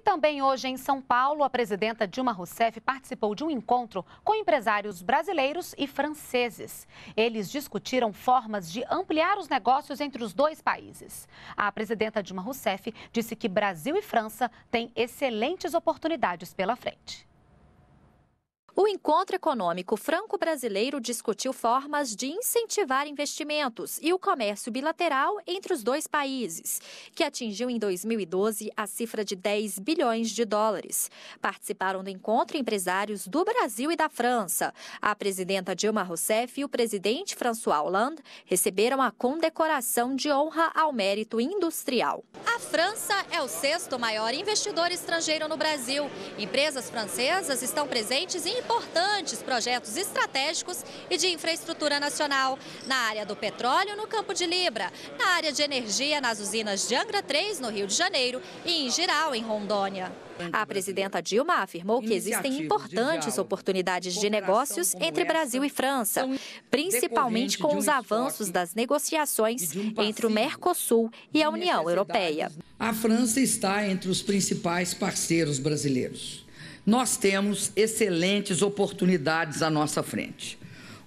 também hoje em São Paulo, a presidenta Dilma Rousseff participou de um encontro com empresários brasileiros e franceses. Eles discutiram formas de ampliar os negócios entre os dois países. A presidenta Dilma Rousseff disse que Brasil e França têm excelentes oportunidades pela frente. O encontro econômico franco-brasileiro discutiu formas de incentivar investimentos e o comércio bilateral entre os dois países, que atingiu em 2012 a cifra de 10 bilhões de dólares. Participaram do encontro empresários do Brasil e da França. A presidenta Dilma Rousseff e o presidente François Hollande receberam a condecoração de honra ao mérito industrial. A França é o sexto maior investidor estrangeiro no Brasil. Empresas francesas estão presentes em importantes projetos estratégicos e de infraestrutura nacional na área do petróleo no Campo de Libra, na área de energia nas usinas de Angra 3, no Rio de Janeiro, e em geral em Rondônia. A presidenta Dilma afirmou que existem importantes oportunidades de negócios entre Brasil e França, principalmente com os avanços das negociações entre o Mercosul e a União Europeia. A França está entre os principais parceiros brasileiros nós temos excelentes oportunidades à nossa frente.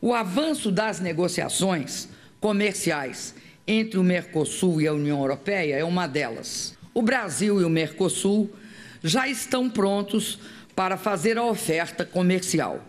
O avanço das negociações comerciais entre o Mercosul e a União Europeia é uma delas. O Brasil e o Mercosul já estão prontos para fazer a oferta comercial.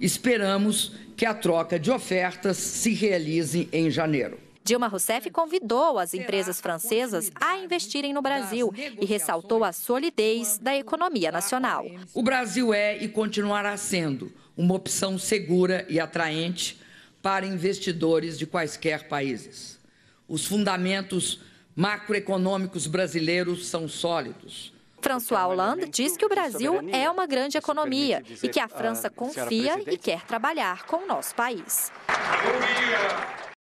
Esperamos que a troca de ofertas se realize em janeiro. Dilma Rousseff convidou as empresas francesas a investirem no Brasil e ressaltou a solidez da economia nacional. O Brasil é e continuará sendo uma opção segura e atraente para investidores de quaisquer países. Os fundamentos macroeconômicos brasileiros são sólidos. François então, Hollande diz que o Brasil é uma grande economia e que a França confia e quer trabalhar com o nosso país.